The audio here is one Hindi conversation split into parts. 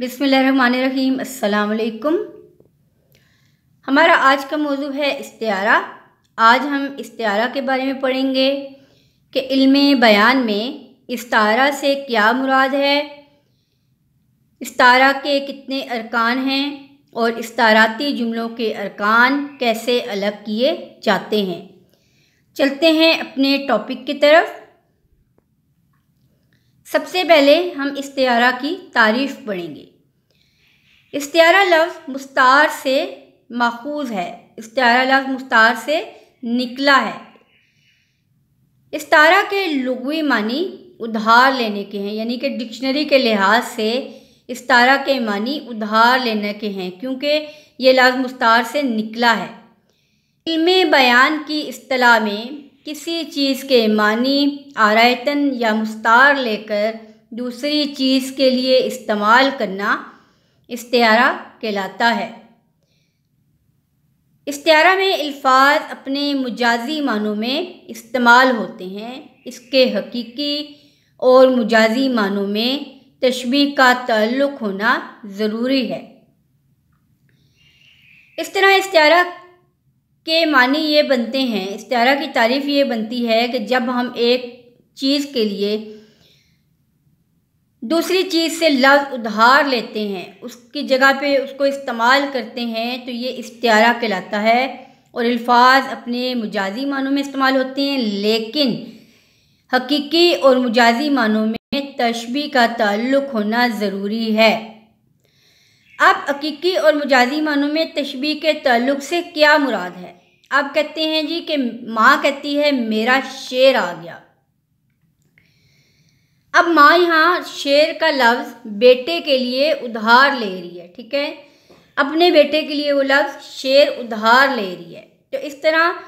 बिसमीम अल्लाम हमारा आज का मौजू है इस्तियारा आज हम इस्तियारा के बारे में पढ़ेंगे कि इल्म बयान में इस्तारा से क्या मुराद है इस्तारा के कितने अरकान हैं और इस्ताराती जुमलों के अरकान कैसे अलग किए जाते हैं चलते हैं अपने टॉपिक की तरफ सबसे पहले हम इस्तियारा की तारीफ़ पढ़ेंगे इश्तारा लफ्ज़ मुस्तार से माखूज है इश्तारा लफ्ज़ मुस्तार से निकला है इस्तारा के लगवी मानी उधार लेने के हैं यानी कि डिक्शनरी के लिहाज से इस्तारा के मानी उधार लेने के हैं क्योंकि ये लफ्ज़ मुस्तार से निकला है इल्म बयान की अतलाह में किसी चीज़ के मानी आरायतन या मुस्तार लेकर दूसरी चीज़ के लिए इस्तेमाल करना इफ्तारा कहलाता है इफ्तारा में अल्फाज अपने मुजाजी मानों में इस्तेमाल होते हैं इसके हकीकी और मुजाजी मानों में तशबी का ताल्लुक होना ज़रूरी है इस तरह इस्तारा के मानी ये बनते हैं इस्तारा की तारीफ़ ये बनती है कि जब हम एक चीज़ के लिए दूसरी चीज़ से लफ्ज़ उधार लेते हैं उसकी जगह पे उसको इस्तेमाल करते हैं तो ये इश्तारा कहलाता है और अल्फाज अपने मुजाजी मानों में इस्तेमाल होते हैं लेकिन हकीकी और मुजाजी मानों में तशबी का ताल्लुक होना ज़रूरी है अब हकीकी और मुजाजी मानों में तशबी के ताल्लुक से क्या मुराद है आप कहते हैं जी कि माँ कहती है मेरा शेर आ गया अब माँ यहाँ शेर का लफ्ज़ बेटे के लिए उधार ले रही है ठीक है अपने बेटे के लिए वो लफ्ज़ शेर उधार ले रही है तो इस तरह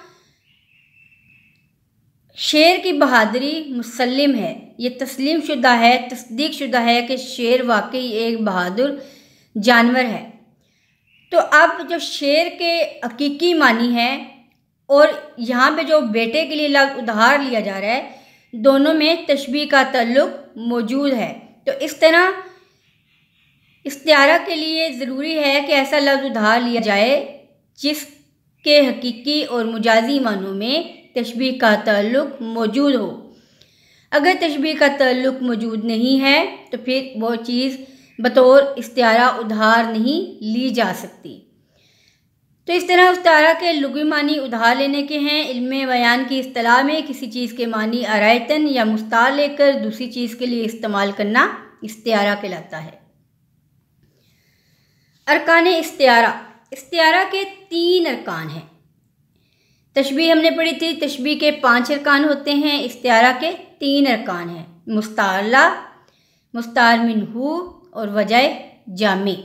शेर की बहादरी मुसलम है ये तस्लीम शुदा है तस्दीक शुदा है कि शेर वाकई एक बहादुर जानवर है तो अब जो शेर के हकीकी मानी है और यहाँ पे जो बेटे के लिए लफ्ज़ उधार लिया जा रहा है दोनों में तशबी का तल्लुक मौजूद है तो इस तरह इश्तारा के लिए ज़रूरी है कि ऐसा लफ्ज़ उधार लिया जाए जिसके हकीकी और मुजाजी मानों में तशबी का तल्लक मौजूद हो अगर तशबी का तल्लक मौजूद नहीं है तो फिर वो चीज़ बतौर इश्तारा उधार नहीं ली जा सकती तो इस तरह उस तारा के लुगी मानी उधार लेने के हैं इल्म बयान की अतलाह में किसी चीज़ के मानी आरायतन या मुस्तार लेकर दूसरी चीज़ के लिए इस्तेमाल करना इस्तारा कहलाता है अरकान इस्तारा इस्तारा के तीन अरकान हैं तशबी हमने पढ़ी थी तशबी के पांच अरकान होते हैं इस्तारा के तीन अरकान हैं मुस्तारला मुस्तार मिनहू और वजह जामे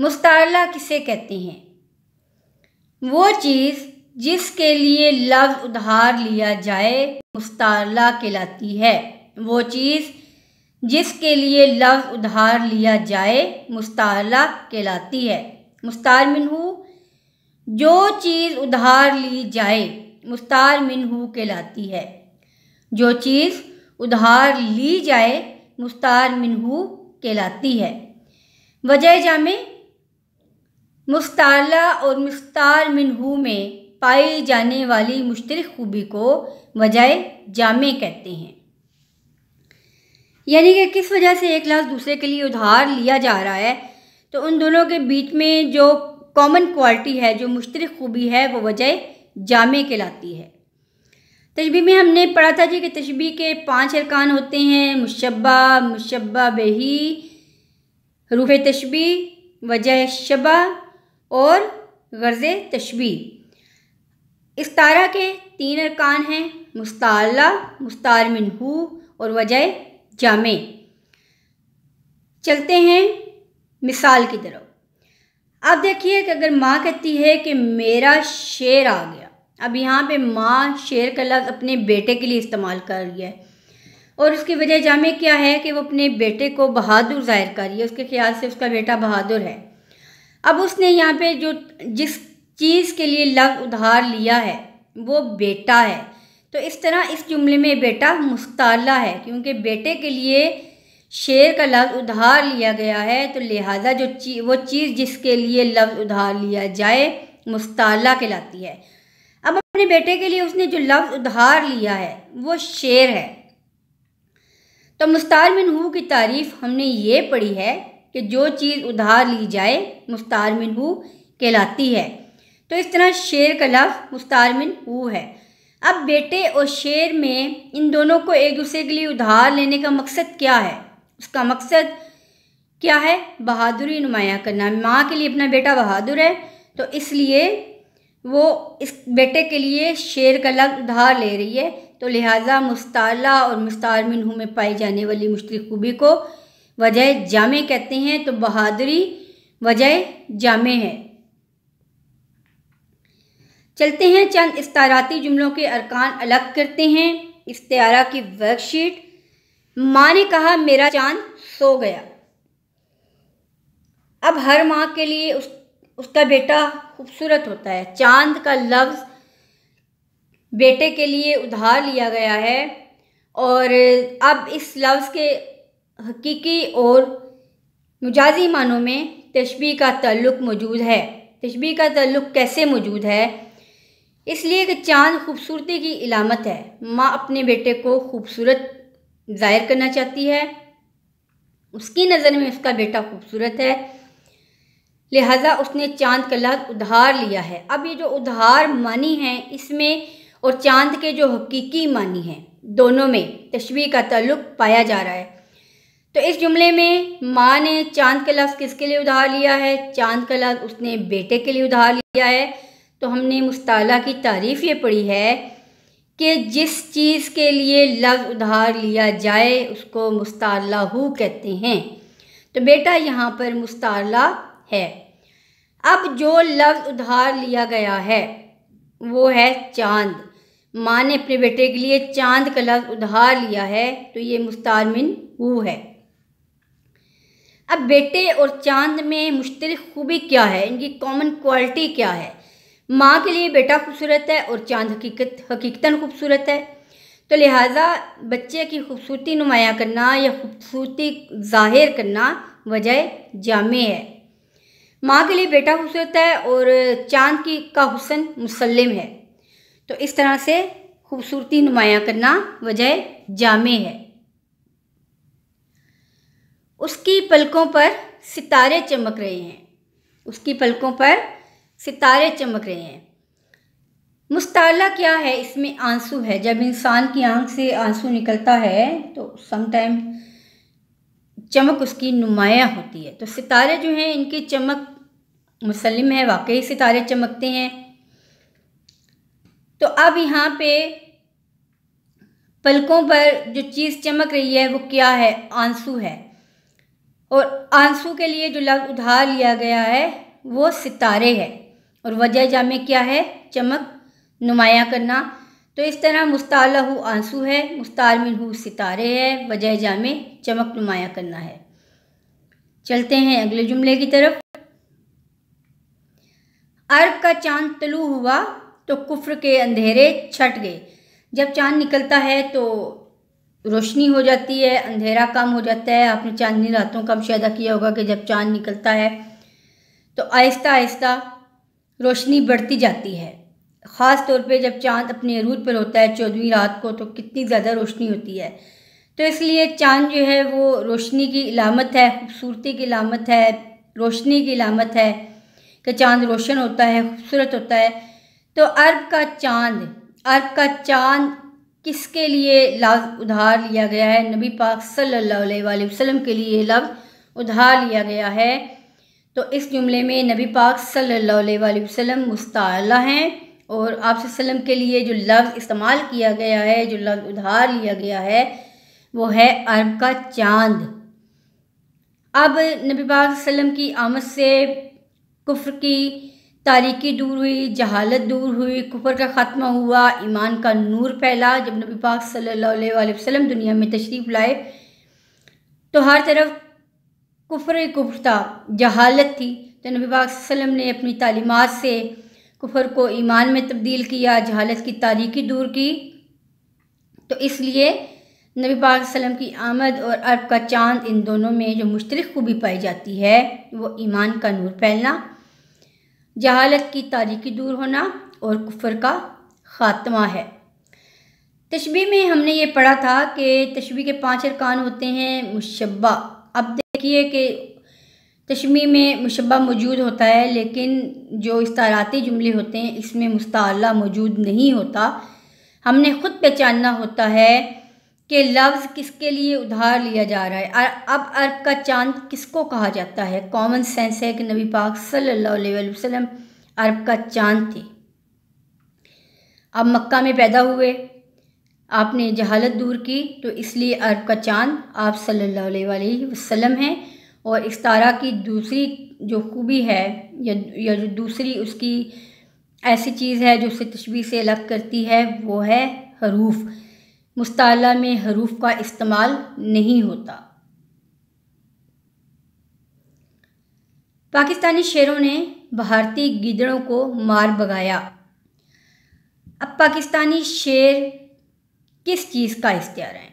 मुस्तारला किसे कहते हैं वो चीज़ जिसके लिए लफ्ज उधार लिया जाए मुस्तारला कहलाती है वो चीज़ जिसके लिए लफ्ज उधार लिया जाए मुस्तारला कहलाती है मुस्तार मिनहू जो चीज़ उधार ली जाए मुस्तार मिनहू कहलाती है जो चीज़ उधार ली जाए मुस्तार मिनहू कहलाती है वजह जामे मुस्ताला और मुस्तार मिनहू में पाई जाने वाली मुश्तरक खूबी को वजाय जामे कहते हैं यानी कि किस वजह से एक लाख दूसरे के लिए उधार लिया जा रहा है तो उन दोनों के बीच में जो कॉमन क्वालिटी है जो मुश्तरक खूबी है वो वजह जामे कहलाती है तशबी में हमने पढ़ा था जी कि तशबी के पांच अरकान होते हैं मुशबा मुशबा बेही रूह तशबी वजह शबा और गर्ज़ तशबी इस तारा के तीन अरकान हैं मुस्ताला मुस्तार मिनहू और वजह जाम चलते हैं मिसाल की तरफ अब देखिए कि अगर माँ कहती है कि मेरा शेर आ गया अब यहाँ पे माँ शेर का लफ्ज़ अपने बेटे के लिए इस्तेमाल कर रही है और उसकी वजह जामे क्या है कि वो अपने बेटे को बहादुर ज़ाहिर कर रही है उसके ख्याल से उसका बेटा बहादुर है अब उसने यहाँ पे जो जिस चीज़ के लिए लव उधार लिया है वो बेटा है तो इस तरह इस जुमले में बेटा मुस्तला है क्योंकि बेटे के लिए शेर का लफ्ज़ उधार लिया गया है तो लिहाजा जो ची वो चीज़ जिसके लिए लफ्ज़ उधार लिया जाए मुस्ताला कहलाती है अब अपने बेटे के लिए उसने जो लफ्ज़ उधार लिया है वो शेर है तो मुस्तार मिन की तारीफ़ हमने ये पढ़ी है कि जो चीज़ उधार ली जाए मुस्तार मिन हु कहलाती है तो इस तरह शेर का लफ़ मुस्तार मिन हु है अब बेटे और शेर में इन दोनों को एक दूसरे के लिए उधार लेने का मकसद क्या है उसका मकसद क्या है बहादुरी नुमाया करना माँ के लिए अपना बेटा बहादुर है तो इसलिए वो इस बेटे के लिए शेर का लफ उधार ले रही है तो लिहाजा मुस्तला और मुस्तार मिन में पाई जाने वाली मुश्तरी खूबी को वजह जामे कहते हैं तो बहादुरी वजह जामे है चलते हैं चंद इस्ताराती जुमलों के अरकान अलग करते हैं इस्तारा की वर्कशीट माँ ने कहा मेरा चांद सो गया अब हर माँ के लिए उस उसका बेटा खूबसूरत होता है चांद का लफ्ज़ बेटे के लिए उधार लिया गया है और अब इस लफ्ज़ के हकीकी और मजाजी मानों में तशबी का तल्लुक मौजूद है तशबी का तल्लुक कैसे मौजूद है इसलिए कि चांद खूबसूरती की इलामत है माँ अपने बेटे को खूबसूरत जाहिर करना चाहती है उसकी नज़र में उसका बेटा खूबसूरत है लिहाजा उसने चांद का लफ्ज़ उधार लिया है अब ये जो उधार मानी है इसमें और चांद के जो हकीकी मानी है दोनों में तशबी का तल्लुक पाया जा रहा है तो इस जुमले में माँ ने चांद का लफ्ज़ किसके लिए उधार लिया है चांद का लफ्ज़ उसने बेटे के लिए उधार लिया है तो हमने मुस्ताला की तारीफ़ ये पढ़ी है कि जिस चीज़ के लिए लफ्ज़ उधार लिया जाए उसको मुस्तालाहू कहते हैं तो बेटा यहाँ पर मुस्ताला है अब जो लफ्ज़ उधार लिया गया है वो है चांद माँ ने अपने बेटे के लिए चांद का लफ्ज़ उधार लिया है तो ये मुस्तारमिन हु है अब बेटे और चांद में मुश्तर खूबी क्या है इनकी कॉमन क्वालिटी क्या है माँ के लिए बेटा खूबसूरत है और चांद हकीकत हकीकता खूबसूरत है तो लिहाजा बच्चे की खूबसूरती नुमाया करना या खूबसूरती जाहिर करना वजह जाम है माँ के लिए बेटा खूबसूरत है और चांद की का हुसन मुसलम है तो इस तरह से खूबसूरती नुमाया करना वजह जाम है उसकी पलकों पर सितारे चमक रहे हैं उसकी पलकों पर सितारे चमक रहे हैं मुस्ताला क्या है इसमें आंसू है जब इंसान की आंख से आंसू निकलता है तो समटाइम चमक उसकी नुमाया होती है तो सितारे जो हैं इनकी चमक मुसलम है वाकई सितारे चमकते हैं तो अब यहाँ पे पलकों पर जो चीज़ चमक रही है वो क्या है आंसू है और आंसू के लिए जो लफ्ज़ उधार लिया गया है वो सितारे है और वजह जामे क्या है चमक नुमाया करना तो इस तरह मुस्ताल आंसू है मुस्तार मिनहू सितारे है वजह जामे चमक नुमाया करना है चलते हैं अगले जुमले की तरफ अर्ब का चांद तलू हुआ तो कुफ्र के अंधेरे छट गए जब चांद निकलता है तो रोशनी हो जाती है अंधेरा कम हो जाता है आपने चांदनी रातों का मुशाह किया होगा कि जब चांद निकलता है तो आहिस्ता आहिस्ता रोशनी बढ़ती जाती है ख़ास तौर पे जब चांद अपने अरूज पर होता है चौदहवीं रात को तो कितनी ज़्यादा रोशनी होती है तो इसलिए चांद जो है वो रोशनी की इलामत है खूबसूरती की इलामत है रोशनी की इलामत है कि चांद रोशन होता है खूबसूरत होता है तो अरब का चांद अरब का चांद किसके लिए लफ्ज़ उधार लिया गया है नबी पाक सल्लल्लाहु अलैहि वसल्लम के लिए लफ्ज़ उधार लिया गया है तो इस जुमले में नबी पाक सल्लल्लाहु अलैहि वसल्लम मुस्ताला हैं और आप सल्लम के लिए जो लफ्ज़ इस्तेमाल किया गया है जो लफ्ज़ उधार लिया गया है वो है अरब का चांद अब नबी पाक सल्लम की आमद से कुफ्र की तारीकी दूर हुई जहालत दूर हुई कुफर का ख़ात्मा हुआ ईमान का नूर फैला जब नबी पाक सल्लल्लाहु अलैहि वसल्लम दुनिया में तशरीफ़ लाए तो हर तरफ कुफर कुफर था जहालत थी तो नबी पाक वसल्लम ने अपनी तालीमत से कुफर को ईमान में तब्दील किया जहालत की तारीकी दूर की तो इसलिए नबी पाक वसल्लम की आमद और अरब का चांद इन दोनों में जो मुश्तरक खूबी पाई जाती है वो ईमान का नूर फैलना जहालत की तारीखी दूर होना और कुफर का ख़ात्मा है तशबी में हमने ये पढ़ा था कि तशबी के पांच अरकान होते हैं मुशबा अब देखिए कि तशमी में मुशबा मौजूद होता है लेकिन जो इस्ताराती जुमले होते हैं इसमें मुस्ताला मौजूद नहीं होता हमने ख़ुद पहचानना होता है के लफ्ज़ किसके लिए उधार लिया जा रहा है अब अरब का चांद किसको कहा जाता है कॉमन सेंस है कि नबी पाक सल्लल्लाहु अलैहि वसल्लम अरब का चांद थे अब मक्का में पैदा हुए आपने जहालत दूर की तो इसलिए अरब का चांद आप सल्लल्लाहु अलैहि वसल्लम हैं और इस तारा की दूसरी जो खूबी है या या जो दूसरी उसकी ऐसी चीज़ है जो उसे तशबी से अलग करती है वो है हरूफ मुस्ताला में हरूफ का इस्तेमाल नहीं होता पाकिस्तानी शेरों ने भारतीय गिदड़ों को मार भगाया अब पाकिस्तानी शेर किस चीज़ का इख्तियार है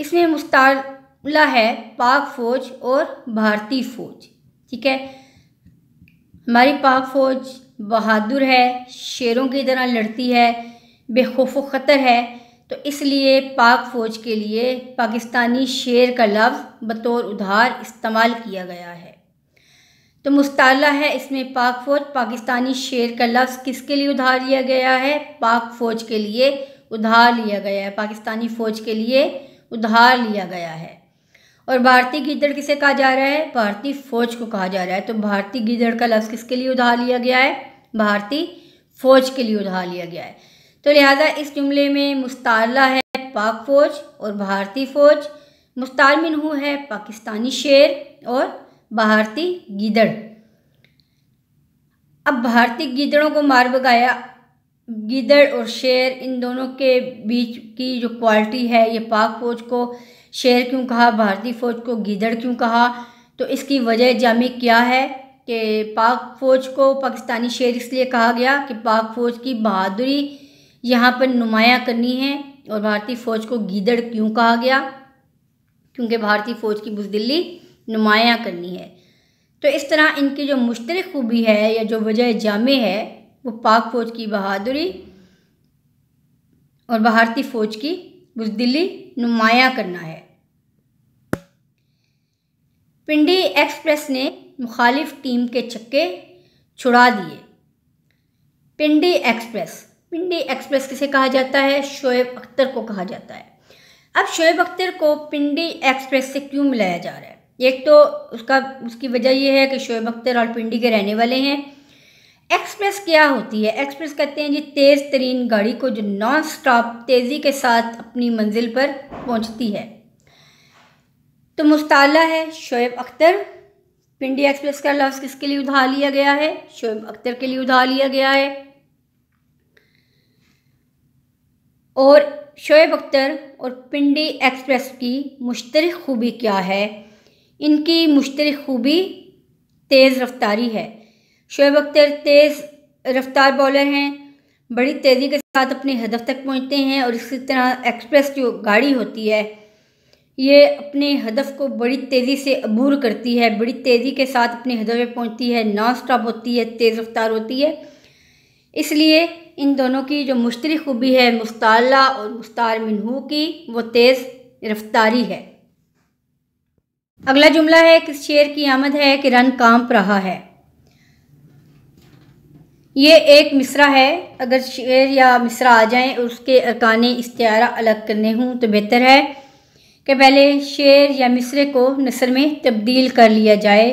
इसमें मुस्ताला है पाक फ़ौज और भारतीय फ़ौज ठीक है हमारी पाक फ़ौज बहादुर है शेरों की तरह लड़ती है बेखौफ ख़तर है तो इसलिए पाक फ़ौज के लिए पाकिस्तानी शेर का लफ्ज़ बतौर उधार इस्तेमाल किया गया है तो मुस्ताला है इसमें पाक फ़ौज पाकिस्तानी शेर का लफ्ज़ किसके लिए उधार लिया गया है पाक फ़ौज के लिए उधार लिया गया है पाकिस्तानी फ़ौज के लिए उधार लिया गया है और भारतीय गिदड़ किसे कहा जा रहा है भारतीय फ़ौज को कहा जा रहा है तो भारतीय गिदड़ का लफ्ज़ किसके लिए उधार लिया गया है भारतीय फ़ौज के लिए उधार लिया गया है तो लिहाजा इस जुमले में मुस्तारला है पाक फ़ौज और भारतीय फ़ौज मुस्तार मिनहू है पाकिस्तानी शेर और भारतीय गिदड़ अब भारतीय गिदड़ों को मार बगाया गिदड़ और शेर इन दोनों के बीच की जो क्वालिटी है ये पाक फ़ौज को शेर क्यों कहा भारतीय फ़ौज को गिदड़ क्यों कहा तो इसकी वजह जामी क्या है कि पाक फ़ौज को पाकिस्तानी शेर इसलिए कहा गया कि पाक फ़ौज की बहादुरी यहाँ पर नुमाया करनी है और भारतीय फ़ौज को गीदड़ क्यों कहा गया क्योंकि भारतीय फ़ौज की बुजदिल्ली नुमाया करनी है तो इस तरह इनकी जो मुश्तर खूबी है या जो वजह जामे है वो पाक फ़ौज की बहादुरी और भारतीय फ़ौज की बुजदिल्ली नुमाया करना है पिंडी एक्सप्रेस ने मुखालिफ टीम के चक्के छुड़ा दिए पिंडी एक्सप्रेस पिंडी एक्सप्रेस किसे कहा जाता है शोएब अख्तर को कहा जाता है अब शोएब अख्तर को पिंडी एक्सप्रेस से क्यों मिलाया जा रहा है एक तो उसका उसकी वजह यह है कि शोएब अख्तर और पिंडी के रहने वाले हैं एक्सप्रेस क्या होती है एक्सप्रेस कहते हैं जी तेज़ तरीन गाड़ी को जो नॉन स्टॉप तेज़ी के साथ अपनी मंजिल पर पहुंचती है तो मुस्ताला है शोएब अख्तर पिंडी एक्सप्रेस का लफ्ज़ किसके लिए उधार लिया गया है शोएब अख्तर के लिए उधार लिया गया है और शोएब अख्तर और पिंडी एक्सप्रेस की मुश्तर खूबी क्या है इनकी मुश्तरक खूबी तेज़ रफ्तारी है शोएब अख्तर तेज़ रफ्तार बॉलर हैं बड़ी तेज़ी के साथ अपने हदफ तक पहुँचते हैं और इसी तरह एक्सप्रेस जो गाड़ी होती है ये अपने हदफ को बड़ी तेज़ी से अबूर करती है बड़ी तेज़ी के साथ अपने हदफ में पहुँचती है नॉन स्टॉप होती है तेज़ रफ्तार होती है इसलिए इन दोनों की जो मुश्तरी खूबी है मुस्ताला और मुस्तार मिनहू की वो तेज़ रफ्तारी है अगला जुमला है किस शेर की आमद है कि रन कांप रहा है ये एक मिसरा है अगर शेर या मिसरा आ जाए उसके अरकान इश्तारा अलग करने हों तो बेहतर है कि पहले शेर या मिसरे को नसर में तब्दील कर लिया जाए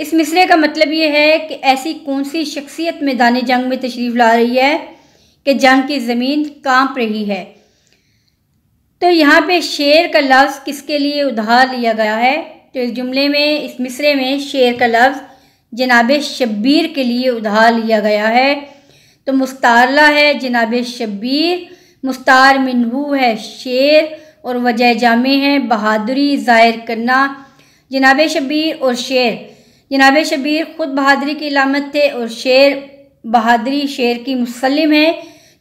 इस मिसरे का मतलब ये है कि ऐसी कौन सी शख्सियत मैदान जंग में तशरीफ़ ला रही है कि जंग की ज़मीन कांप रही है तो यहाँ पे शेर का लफ्ज़ किसके लिए उधार लिया गया है तो इस जुमले में इस मिसरे में शेर का लफ्ज़ जनाब शब्बीर के लिए उधार लिया गया है तो मुस्तारला है जनाब शब्बीर मुस्तार मिनहू है शेर और वजह जामे हैं बहादुरी ज़ाहिर करना जनाब शब्बीर और शेर जनाब शबीर ख़ुद बहादरी की इलामत थे और शेर बहादरी शेर की मुसलम है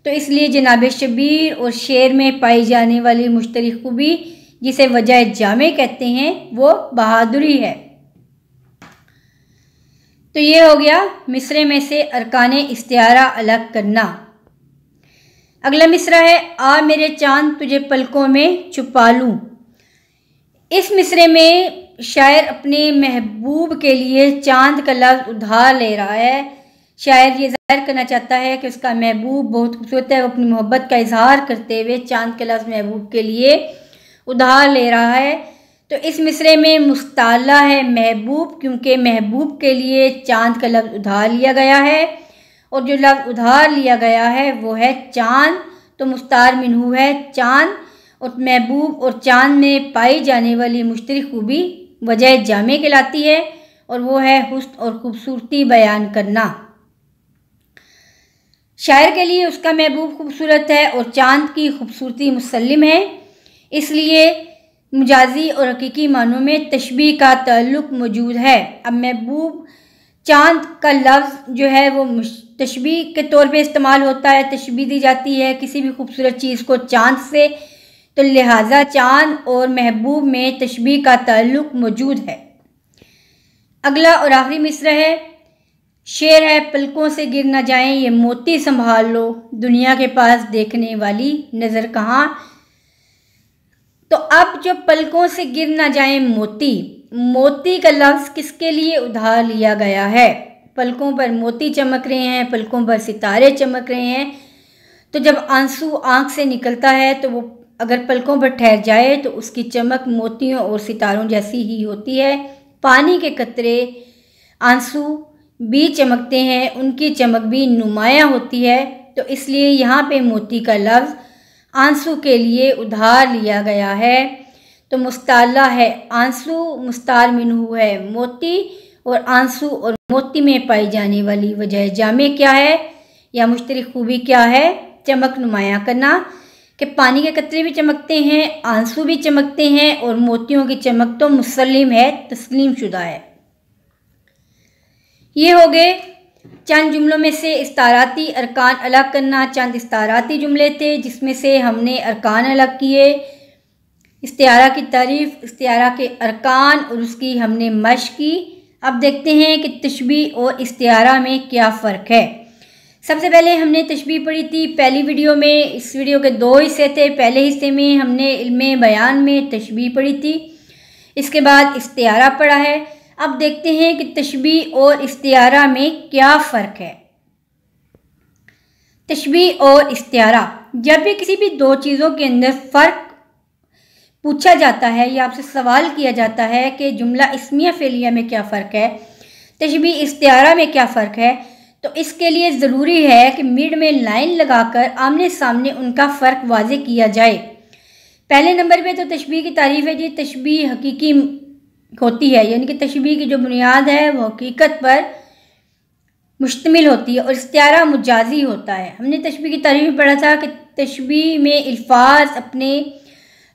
तो इसलिए जनाब शबीर और शेर में पाई जाने वाली मुश्तरी खूबी जिसे वजह जामे कहते हैं वो बहादुरी है तो ये हो गया मिसरे में से अरकान इश्तारा अलग करना अगला मिसरा है आ मेरे चांद तुझे पलकों में छुपा लूँ इस मिसरे में शायर अपने महबूब के लिए चांद का लफ्ज़ उधार ले रहा है शायर ये जाहिर करना चाहता है कि उसका महबूब बहुत खूबसूरत है वो अपनी मोहब्बत का इजहार करते हुए चांद का लफ्ज़ महबूब के लिए उधार ले रहा है तो इस मिसरे में मुस्ताला है महबूब क्योंकि महबूब के लिए चांद का लफ्ज़ उधार लिया गया है और जो लफ्ज़ उधार लिया गया है वो है चांद तो मुस्तार मिनहू है चांद और महबूब और चांद में पाई जाने वाली मुश्तरक खूबी वजह जामे कहलाती है और वो है हुस्न और खूबसूरती बयान करना शायर के लिए उसका महबूब खूबसूरत है और चांद की खूबसूरती मुसलम है इसलिए मुजाजी और हकीकी मानों में तशबी का ताल्लुक मौजूद है अब महबूब चांद का लफ्ज़ जो है वो तशबी के तौर पे इस्तेमाल होता है तशबी दी जाती है किसी भी खूबसूरत चीज़ को चांद से तो लिहाजा चाँद और महबूब में तशबी का ताल्लुक मौजूद है अगला और आखिरी मिसरा है शेर है पलकों से गिर ना जाए ये मोती संभाल लो दुनिया के पास देखने वाली नज़र कहाँ तो अब जो पलकों से गिर ना जाए मोती मोती का लफ्ज़ किसके लिए उधार लिया गया है पलकों पर मोती चमक रहे हैं पलकों पर सितारे चमक रहे हैं तो जब आंसू आंख से निकलता है तो वो अगर पलकों पर ठहर जाए तो उसकी चमक मोतियों और सितारों जैसी ही होती है पानी के कतरे आंसू भी चमकते हैं उनकी चमक भी नुमाया होती है तो इसलिए यहाँ पे मोती का लफ्ज़ आंसू के लिए उधार लिया गया है तो मुस्ताला है आंसू मुस्ताल मिनहू है मोती और आंसू और मोती में पाई जाने वाली वजह जामे क्या है या मुश्तरक खूबी क्या है चमक नुमाया करना कि पानी के कतरे भी चमकते हैं आंसू भी चमकते हैं और मोतियों की चमक तो मुसलिम है तस्लीम शुदा है ये हो गए चंद जुमलों में से इस्ताराती अरकान अलग करना चंद इस्ताराती जुमले थे जिसमें से हमने अरकान अलग किए इस्तारा की तारीफ़ इस्तारा के अरकान और उसकी हमने मश की अब देखते हैं कि तशबी और इस्तारा में क्या फ़र्क है सबसे पहले हमने तशबी पढ़ी थी पहली वीडियो में इस वीडियो के दो हिस्से थे पहले हिस्से में हमने इल्म बयान में तशबी पढ़ी थी इसके बाद इस्तियारा पढ़ा है अब देखते हैं कि तशबी और इस्तियारा में क्या फ़र्क है तशबी और इस्तियारा जब भी किसी भी दो चीज़ों के अंदर फ़र्क पूछा जाता है या आपसे सवाल किया जाता है कि जुमला इसमिया फेलिया में क्या फ़र्क है तशबी इस्तियारा में क्या फ़र्क है तो इसके लिए ज़रूरी है कि मिड में लाइन लगाकर आमने सामने उनका फ़र्क वाज किया जाए पहले नंबर पे तो तशबी की तारीफ है जी तशबी हकीकी होती है यानी कि तशबी की जो बुनियाद है वो हकीकत पर मुश्तमिल होती है और इस्तारा मुजाजी होता है हमने तशबी की तारीफ में पढ़ा था कि तशबी में अल्फाज अपने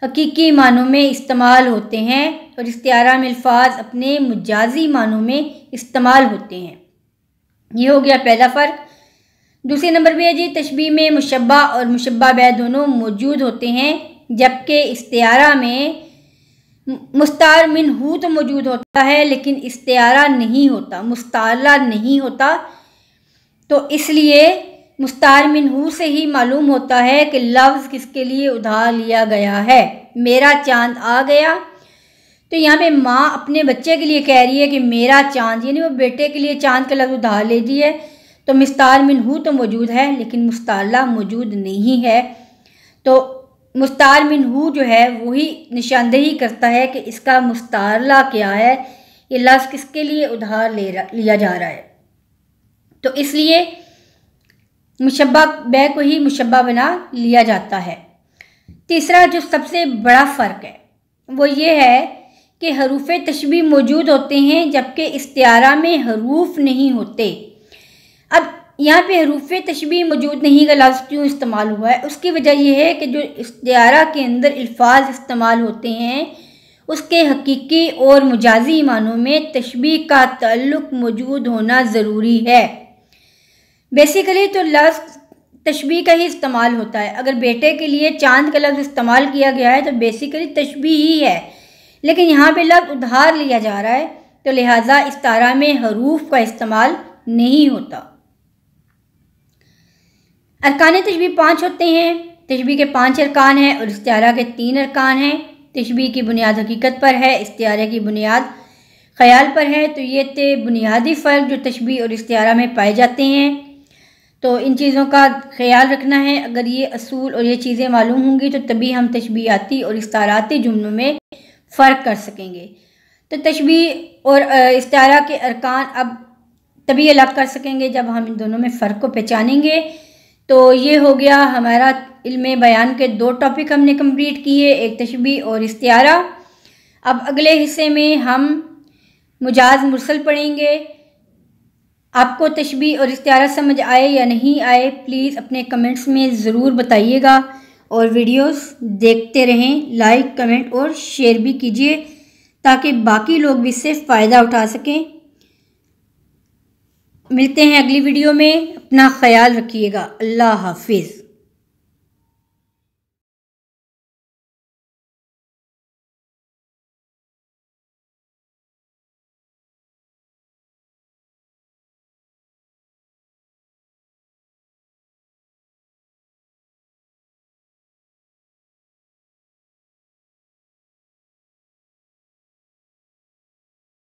हकीकी मानों में इस्तेमाल होते हैं और इस्तारा में अल्फाज अपने मुजाजी मानों में इस्तेमाल होते हैं ये हो गया पहला फ़र्क दूसरे नंबर पर है जी तशबी में मुशबा और मुशबा बै दोनों मौजूद होते हैं जबकि इस्तारा में मुस्तार मिन हू तो मौजूद होता है लेकिन इस्तारा नहीं होता मुस्तला नहीं होता तो इसलिए मुस्तार मिन हू से ही मालूम होता है कि लफ्ज़ किसके लिए उधार लिया गया है मेरा चांद आ गया तो यहाँ पे माँ अपने बच्चे के लिए कह रही है कि मेरा चांद यानी वो बेटे के लिए चांद का लफ्ज़ उधार ले दिए तो मुस्तार मिनहू तो मौजूद है लेकिन मुस्ताला मौजूद नहीं है तो मुस्तार हूँ जो है वही निशानदेही करता है कि इसका मुस्तारला क्या है ये लफ्ज़ किसके लिए उधार ले लिया जा रहा है तो इसलिए मुशबा बै को ही मुशबा बना लिया जाता है तीसरा जो सबसे बड़ा फ़र्क है वो ये है के हरूफ तशबी मौजूद होते हैं जबकि इस्तारा में हरूफ नहीं होते अब यहाँ पे हरूफ तशबी मौजूद नहीं का लफ्ज़ क्यों इस्तेमाल हुआ है उसकी वजह यह है कि जो इस्तारा के अंदर अल्फाज इस्तेमाल होते हैं उसके हकीकी और मजाजी मानों में तशबी का तल्लक मौजूद होना ज़रूरी है बेसिकली तो लफ्ज़ तशबी का ही इस्तेमाल होता है अगर बेटे के लिए चांद का लफ्ज़ इस्तेमाल किया गया है तो बेसिकली तशबी ही है लेकिन यहाँ पे लफ्ज़ उधार लिया जा रहा है तो लिहाजा इस तारा में हरूफ का इस्तेमाल नहीं होता अरकान तशबी पाँच होते हैं तशबी के पाँच अरकान हैं और इस्तारा के तीन अरकान हैं तशबी की बुनियाद हकीकत पर है इस्तारे की बुनियाद ख्याल पर है तो ये थे बुनियादी फ़र्क जो तशबी और इस्तारा में पाए जाते हैं तो इन चीज़ों का ख्याल रखना है अगर ये असूल और ये चीज़ें मालूम होंगी तो तभी हम तशबियाती और इस्ताराती जुमलों में फ़र्क कर सकेंगे तो तशबी और इस्तारा के अरकान अब तभी अलग कर सकेंगे जब हम इन दोनों में फ़र्क को पहचानेंगे तो ये हो गया हमारा इल्म बयान के दो टॉपिक हमने कंप्लीट किए एक तशबी और इस्तारा अब अगले हिस्से में हम मुजाज मुरसल पढ़ेंगे आपको तशबी और इस्तारा समझ आए या नहीं आए प्लीज़ अपने कमेंट्स में ज़रूर बताइएगा और वीडियोस देखते रहें लाइक कमेंट और शेयर भी कीजिए ताकि बाकी लोग भी इससे फ़ायदा उठा सकें मिलते हैं अगली वीडियो में अपना ख्याल रखिएगा अल्लाह हाफिज़